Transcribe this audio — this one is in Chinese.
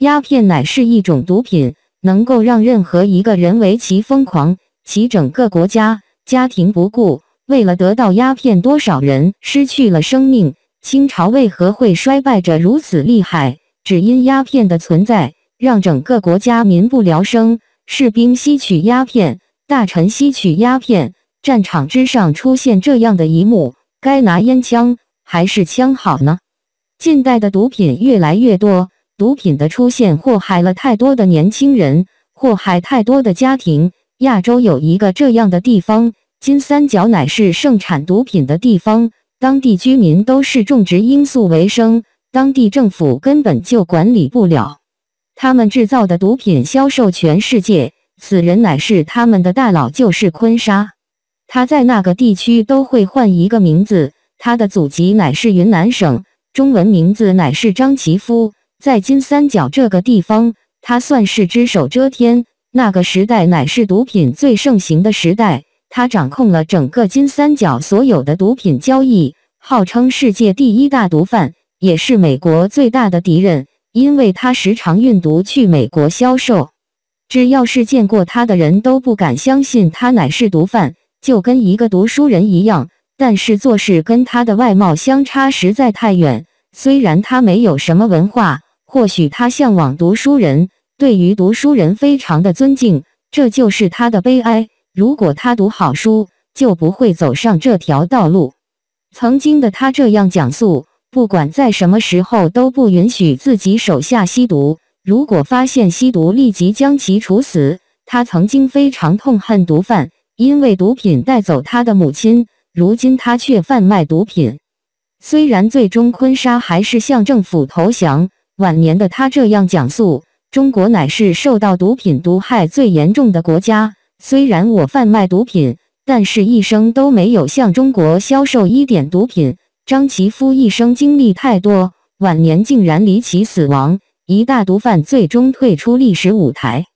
鸦片乃是一种毒品，能够让任何一个人为其疯狂，其整个国家、家庭不顾。为了得到鸦片，多少人失去了生命。清朝为何会衰败着如此厉害？只因鸦片的存在，让整个国家民不聊生。士兵吸取鸦片，大臣吸取鸦片，战场之上出现这样的一幕，该拿烟枪还是枪好呢？近代的毒品越来越多。毒品的出现祸害了太多的年轻人，祸害太多的家庭。亚洲有一个这样的地方，金三角乃是盛产毒品的地方。当地居民都是种植罂粟为生，当地政府根本就管理不了。他们制造的毒品销售全世界。此人乃是他们的大佬，就是坤沙。他在那个地区都会换一个名字。他的祖籍乃是云南省，中文名字乃是张其夫。在金三角这个地方，他算是只手遮天。那个时代乃是毒品最盛行的时代，他掌控了整个金三角所有的毒品交易，号称世界第一大毒贩，也是美国最大的敌人，因为他时常运毒去美国销售。只要是见过他的人都不敢相信他乃是毒贩，就跟一个读书人一样，但是做事跟他的外貌相差实在太远。虽然他没有什么文化。或许他向往读书人，对于读书人非常的尊敬，这就是他的悲哀。如果他读好书，就不会走上这条道路。曾经的他这样讲述：不管在什么时候，都不允许自己手下吸毒。如果发现吸毒，立即将其处死。他曾经非常痛恨毒贩，因为毒品带走他的母亲。如今他却贩卖毒品。虽然最终坤沙还是向政府投降。晚年的他这样讲述：“中国乃是受到毒品毒害最严重的国家。虽然我贩卖毒品，但是一生都没有向中国销售一点毒品。”张其夫一生经历太多，晚年竟然离奇死亡，一大毒贩最终退出历史舞台。